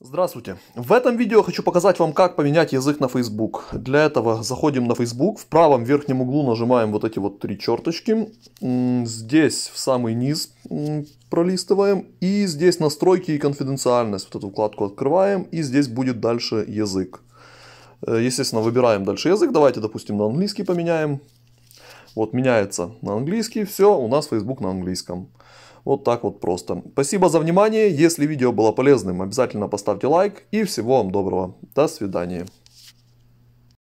Здравствуйте! В этом видео хочу показать вам, как поменять язык на Facebook. Для этого заходим на Facebook, в правом верхнем углу нажимаем вот эти вот три черточки, здесь в самый низ пролистываем, и здесь настройки и конфиденциальность, вот эту вкладку открываем, и здесь будет дальше язык. Э, естественно, выбираем дальше язык, давайте, допустим, на английский поменяем, вот меняется на английский, все, у нас Facebook на английском. Вот так вот просто. Спасибо за внимание. Если видео было полезным, обязательно поставьте лайк. И всего вам доброго. До свидания.